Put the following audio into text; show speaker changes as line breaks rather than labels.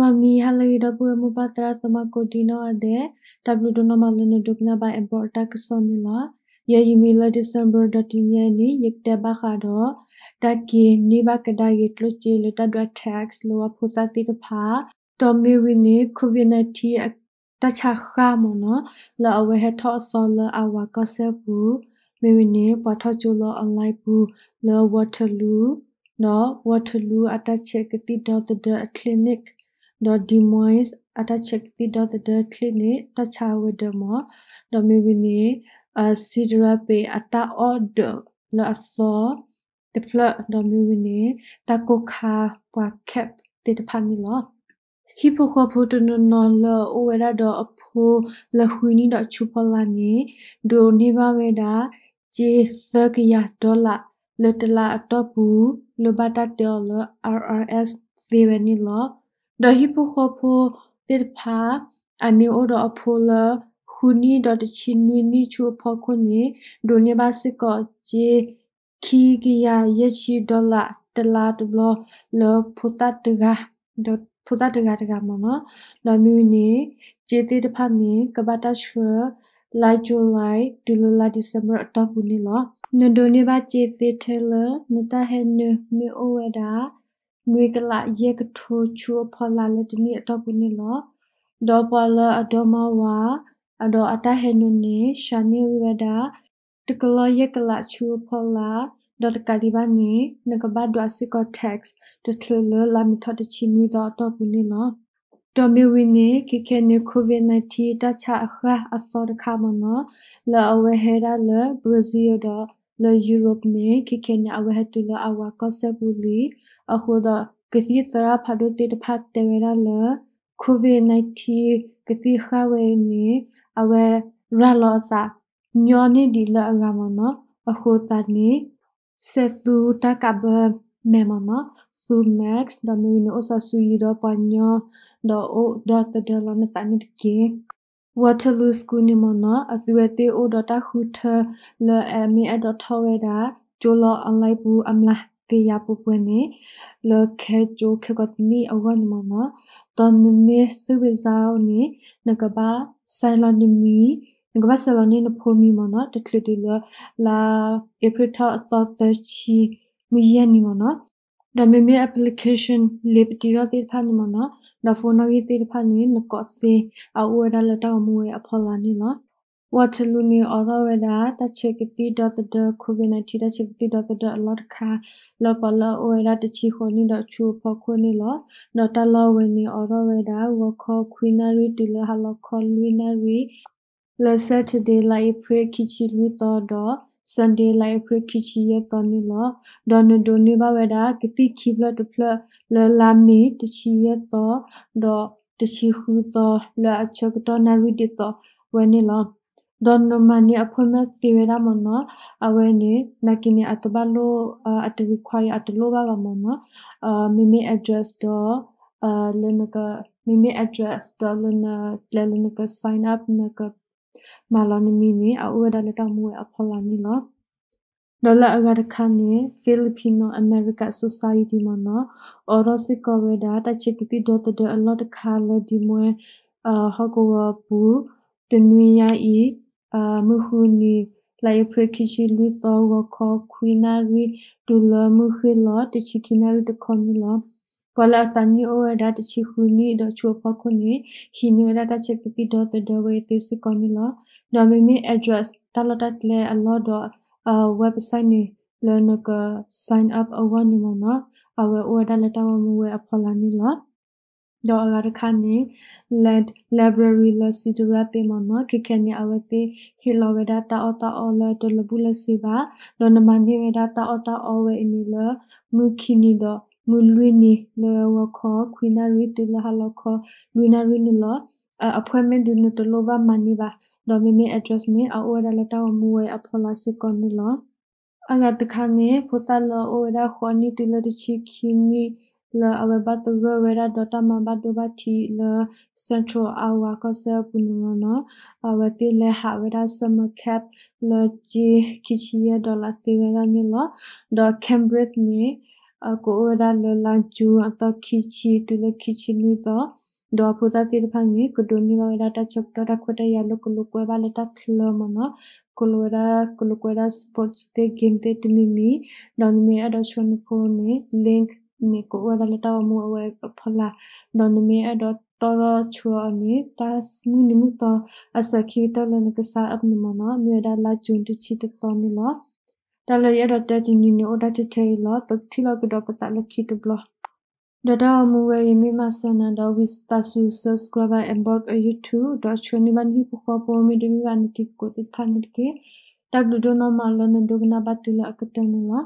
ငါငီဟလေဒပွေမပတရာသမကိုတီနောအဒေ w ဒနမလနဒုကနာဘိုင်အဘောတာကဆောနီလာယေယီမီလာဒီဇမ်ဘာဒတိညာနီယက်တဘခါဒောတကီနိဘကဒယက်လုချီလတဒတ်တက်စ်လောဖူသတိတဖာတောမီဝီနီကိုဗီနတီတချာခါမနောလာအဝဲဟထောဆောလာအဝါကဆေဘူးမေဝီနီပထချိုလောအွန်လိုင်းဘူးလောဝတ်ထလူနော်ဝတ်ထလူအတချက်တိဒေါ်တဒအကလီနစ် Des Moines atachekti dot the klini tachawe de mo do mewini a sidra pe ata od lo aso the plot do mewini takoka pa kep te de pani lo hipo ko photo no no lo owera do apho la huini do chupala ni do ni ba we da je sakya dollar လတလာတော့ဘူးလဘတာတော်လ RRS ဝေဝနီလောဒဟိပုခောဖုတေဖာအမီအိုဒအဖုလခုနီဒတ်ချီနွီနီချူဖောခုနီဒိုနေဘာစကောဂျေခီဂီယာယက်ချီဒေါ်လာတလာတဘလလောဖုတတကဒတ်ဖုတတကတကမနော်လောမီနီဂျေတေတဖာနီကဘာတာချွလိုင်ဂျူလိုင်ဒီလိုလာဒီဇင်ဘာအတော့ဘူးနီလောနဒိုနေဘာဂျေတေထဲလမတဟဲနမီအိုဝဒါနွေကလာရေကထိုးချိုဖော်လာလက်တနီအတော့ဘူးနေလောဒေါ်ပါလာအတော့မဝါအတော့အတဟဲနုန်နေရှာနေဝဒတကလရေကလာချိုဖော်လာဒေါ်ကာဒီဘာနီနကဘတ်ဒွာစီကောတက်စ်တထလလာမီထော်တချီနီတော့တော့ဘူးနေလောဒေါ်မီဝီနီခေခေနီကိုဗစ် -19 တချအခါအစောတခါမနလအဝဲဟဲရာလဘရာဇီးလ်တော့ le Europe ne ki Kenya awhatula awa kosebuli akhoda kithi tara phado te pha te wera le covid 19 kithi khawe ne awe ra lo ta nyo ne di la aga mo no akhota ne se tu ta ka ba me mo no su max da me ne osa su yi do pa nyo do o do ta de lo ne ta ne ke Waterloo School ni mona azwe te o data khu tha la ami a dot thawe da jolo online bu amla ke ya pu pu ne la khe jo khe got ni awan mona ton me se we zao ni na ka ba silent mi na ka ba silent ni na pho mi mona te khlu ti la la april tha so the chi mu yan ni mona ဒါပေမဲ့ application လေးပတီတော့တိဖာနေမနော်နဖုန်ကြီးတိဖာနေနကော့စီအဝရလတောက်မွေအဖော်လာနေလား Waterloo ni oraweda ta chekiti dot the covid-19 ta chekiti dot the a lot kha lo pala oera ta chi khoni dot chu pho khoni lo no ta lo we ni oraweda wo kho quinary ti lo halo kho luinary la saturday la ipre kichi lu to do Sunday lai pre kichi ye toni lo don do ni ba we da kiti khi blo de plo le la mi ti chi ye to do ti chi hu to le a chok to na ri di so we ni lo don no ma ni appointment ti we da mo no a we ni na ki ni atba lo at require at lo ba ba mo no mi mi address do le na ka mi mi address do le na le na ka sign up na ka မာလောနမီနီအဝဒနတမွေအဖော်လာနီလောဒေါ်လာအဂါခါနေဖိလစ်ပီနိုအမေရိကဆိုဆိုက်တီမနော်အော်ရစီကောဝေဒါတချစ်ကီဒေါ်တဒအလော့တခါလောဒီမွေအာဟကောဝဘူတနွေယာဤအာမခုနီလိုက်ပရခိချီလူသောဝခောခွီနာရီဒူလမခုလောတချီကီနာရီတခွန်နီလောပလာသနီအိုဝဒါတချီခုနီဒချိုပခုနီဟီနီဝဒါတချက်ကပီဒေါ်တဒဝေသီစကောနီလာနော်မီမီ address တလတတ်လေအလောဒအဝက်ဘ်ဆိုက်နီလနက sign up အဝနီမနော်အဝဲအိုဒါလတဝမူဝဲအဖော်လာနီလာဒေါ်လာတခါနေ land library လစီတရပေမမခခနေအဝသိဟီလိုဝဒတာအတာအော်လတလဘူးလစီပါလောနမနေဝဒတာအတာအော်ဝဲအနီလမူခိနီဒေါ်မူလွီနီလောဝခောခွီနာရီတူလာဟလောခောလွီနာရီနီလော appointment ဒူနတလောဘာမနီဘာဒေါ်မီမီ address နီအဝရလတာမူဝဲအဖော်လာစီကွန်နီလောအငါတခါနေဖိုတလောအဝရခေါနီတူလတချီခီနီလောအဝဘတ်ဝဝရဒေါတာမဘတ်ဒဘတီလော central awa ကဆပူနီနောအဝတိလေဟာဝရသမကပ်လောဂျီခီချီယဒေါ်လာတီဝရနီလောဒေါ် cambridge နီအကိုဝဒါလလန်ချူအတခိချီတူလခိချီလူတော့ဒေါ်ဖူဇာတိဖန်ကြီးကဒိုနီဝဒါတချက်တော့တခွတရလကလကွဲပါလက်တခလမနကလဝဒါကလကွဲဒါစပေါ့တဲ့ဂိမ်းတဲ့တမီမီဒွန်မီအဒရှွန်ဖိုနေလင့်နေကိုဝဒါလက်တော့မူအဝဲဖလာဒွန်မီအဒတော်တော်ချွာနေတာစမီနမူတော့အစခိတလနကစားအပ်နမနမြေဒါလာဂျွန်တချီတတော်နီလောဒါလည်းရတော့တက်ဒီနီနိုဒါချစ်ချေလောပတိလကတော့ပတလက်ခိတဘလောဒါဒါမူဝေမိမဆန်နတော်ဝစ်တဆူဆပ်စကရိုဘ်အမ်ဘော့အယူတူဒါချွန်နီမန်ဟိပခပေါ်မီဒီမီဝနတိကိုတိဖာနိကေ www.normalanandogna batula akatani la